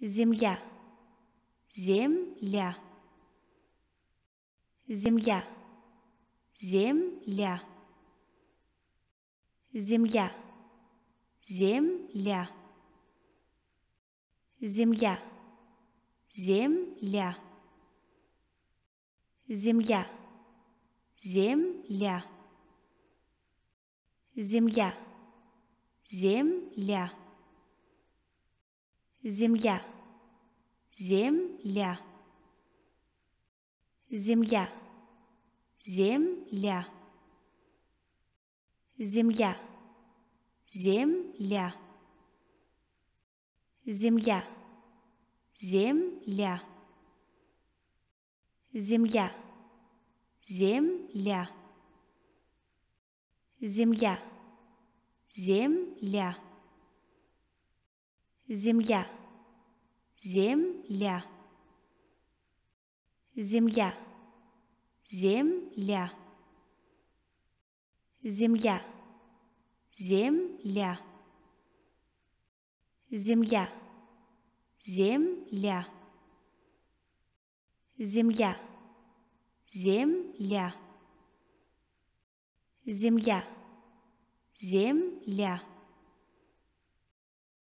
земля, земля, земля, земля, земля, земля, земля, земля, земля, земля, земля, земля земля, земля, земля, земля, земля, земля, земля, земля, земля, земля, земля, земля земля, земля, земля, земля, земля, земля, земля, земля, земля, земля, земля, земля.